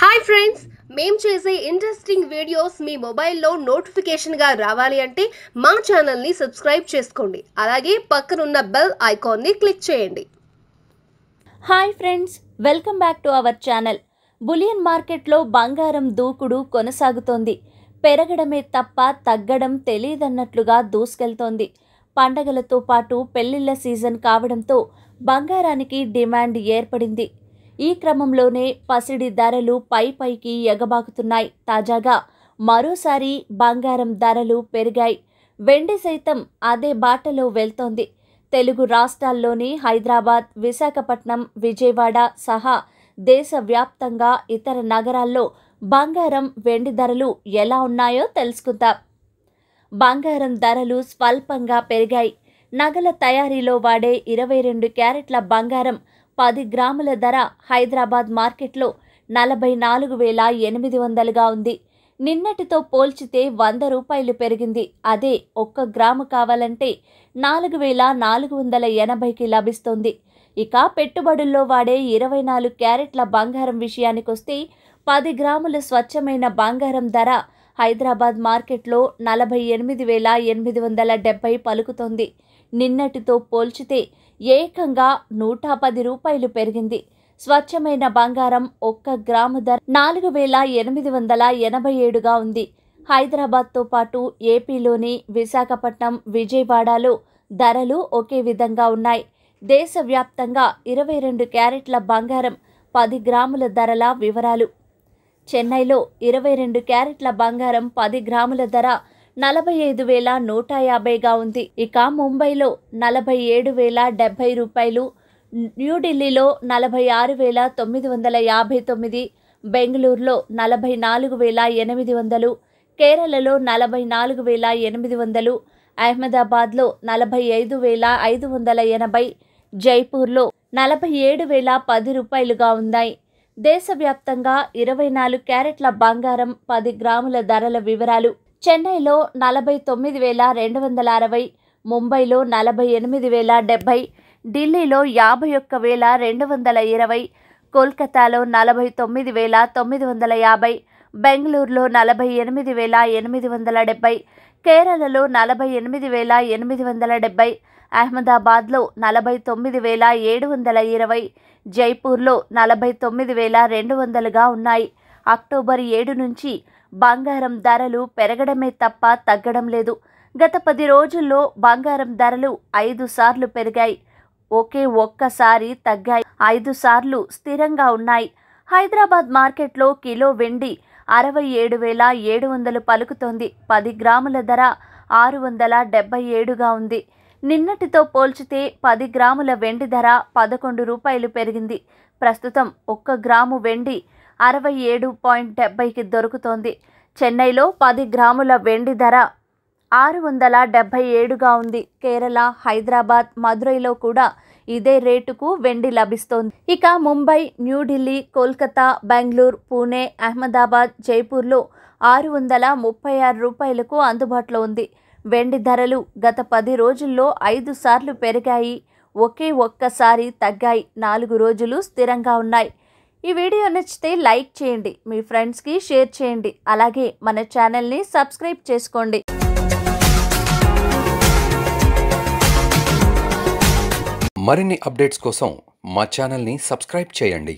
hi friends మేం చేసే interesting videos మీ మొబైల్లో నోటిఫికేషన్గా రావాలి అంటే మా ఛానల్ని సబ్స్క్రైబ్ చేసుకోండి అలాగే పక్కనున్న బెల్ ఐకాన్ని క్లిక్ చేయండి hi friends welcome back to our channel bullion మార్కెట్లో బంగారం దూకుడు కొనసాగుతోంది పెరగడమే తప్ప తగ్గడం తెలియదన్నట్లుగా దూసుకెళ్తోంది పండగలతో పాటు పెళ్లిళ్ల సీజన్ కావడంతో బంగారానికి డిమాండ్ ఏర్పడింది ఈ క్రమంలోనే పసిడి ధరలు పై పైకి ఎగబాకుతున్నాయి తాజాగా మరోసారి బంగారం ధరలు పెరిగాయి వెండి సైతం అదే బాటలో వెళ్తోంది తెలుగు రాష్ట్రాల్లోని హైదరాబాద్ విశాఖపట్నం విజయవాడ సహా దేశవ్యాప్తంగా ఇతర నగరాల్లో బంగారం వెండి ధరలు ఎలా ఉన్నాయో తెలుసుకుందాం బంగారం ధరలు స్వల్పంగా పెరిగాయి నగల తయారీలో వాడే ఇరవై రెండు క్యారెట్ల బంగారం పది గ్రాముల ధర హైదరాబాద్ మార్కెట్లో నలభై నాలుగు వేల ఎనిమిది వందలుగా ఉంది నిన్నటితో పోల్చితే వంద రూపాయలు పెరిగింది అదే ఒక్క గ్రాము కావాలంటే నాలుగు వేల నాలుగు వందల ఎనభైకి లభిస్తుంది ఇక పెట్టుబడుల్లో వాడే ఇరవై నాలుగు క్యారెట్ల బంగారం విషయానికొస్తే పది గ్రాముల స్వచ్ఛమైన బంగారం ధర హైదరాబాద్ మార్కెట్లో నలభై ఎనిమిది వేల ఎనిమిది వందల డెబ్బై పలుకుతోంది నిన్నటితో పోల్చితే ఏకంగా నూట పది రూపాయలు పెరిగింది స్వచ్ఛమైన బంగారం ఒక్క గ్రాము ధర నాలుగు వేల ఎనిమిది వందల ఎనభై ఏడుగా ఉంది హైదరాబాద్తో పాటు ఏపీలోని విశాఖపట్నం విజయవాడలో ధరలు ఒకే విధంగా ఉన్నాయి దేశవ్యాప్తంగా ఇరవై రెండు క్యారెట్ల బంగారం పది గ్రాముల ధరల వివరాలు చెన్నైలో ఇరవై రెండు క్యారెట్ల బంగారం పది గ్రాముల ధర నలభై ఐదు వేల నూట యాభైగా ఉంది ఇక ముంబైలో నలభై ఏడు వేల డెబ్బై రూపాయలు న్యూఢిల్లీలో నలభై ఆరు వేల తొమ్మిది వందల యాభై తొమ్మిది బెంగళూరులో నలభై నాలుగు వేల ఎనిమిది వందలు కేరళలో నలభై నాలుగు వేల ఎనిమిది వందలు అహ్మదాబాద్లో నలభై ఐదు వేల ఐదు వందల ఎనభై జైపూర్లో నలభై ఏడు వేల పది రూపాయలుగా ఉన్నాయి దేశవ్యాప్తంగా ఇరవై నాలుగు క్యారెట్ల బంగారం పది గ్రాముల ధరల వివరాలు చెన్నైలో నలభై తొమ్మిది వేల రెండు వందల అరవై ముంబైలో నలభై ఎనిమిది వేల డెబ్భై ఢిల్లీలో యాభై ఒక్క వేల రెండు వందల ఇరవై కోల్కతాలో నలభై తొమ్మిది వేల తొమ్మిది వందల యాభై బెంగళూరులో నలభై ఎనిమిది వేల ఎనిమిది వందల డెబ్బై కేరళలో నలభై ఎనిమిది వేల ఎనిమిది వందల డెబ్బై అహ్మదాబాద్లో నలభై తొమ్మిది వేల ఏడు వందల ఇరవై జైపూర్లో నలభై తొమ్మిది వేల రెండు వందలుగా ఉన్నాయి అక్టోబర్ ఏడు నుంచి బంగారం ధరలు పెరగడమే తప్ప తగ్గడం లేదు గత పది రోజుల్లో బంగారం ధరలు ఐదు సార్లు పెరిగాయి ఒకే ఒక్కసారి తగ్గాయి ఐదు సార్లు స్థిరంగా ఉన్నాయి హైదరాబాద్ మార్కెట్లో కిలో వెండి అరవై ఏడు వేల ఏడు వందలు పలుకుతోంది పది గ్రాముల ధర ఆరు వందల డెబ్బై ఏడుగా ఉంది నిన్నటితో పోల్చితే పది గ్రాముల వెండి ధర పదకొండు రూపాయలు పెరిగింది ప్రస్తుతం ఒక్క గ్రాము వెండి అరవై ఏడు పాయింట్ డెబ్బైకి దొరుకుతోంది చెన్నైలో పది గ్రాముల వెండి ధర ఆరు వందల డెబ్బై ఏడుగా ఉంది కేరళ హైదరాబాద్ మదురైలో కూడా ఇదే రేటుకు వెండి లభిస్తోంది ఇక ముంబై న్యూఢిల్లీ కోల్కతా బెంగళూరు పూణే అహ్మదాబాద్ జైపూర్లో ఆరు వందల ముప్పై ఆరు రూపాయలకు అందుబాటులో ఉంది వెండి ధరలు గత పది రోజుల్లో ఐదు సార్లు పెరిగాయి ఒకే ఒక్కసారి తగ్గాయి నాలుగు రోజులు స్థిరంగా ఉన్నాయి ఈ వీడియో నచ్చితే లైక్ చేయండి మీ ఫ్రెండ్స్కి షేర్ చేయండి అలాగే మన ఛానల్ని సబ్స్క్రైబ్ చేసుకోండి మరిన్ని అప్డేట్స్ కోసం మా ఛానల్ని సబ్స్క్రైబ్ చేయండి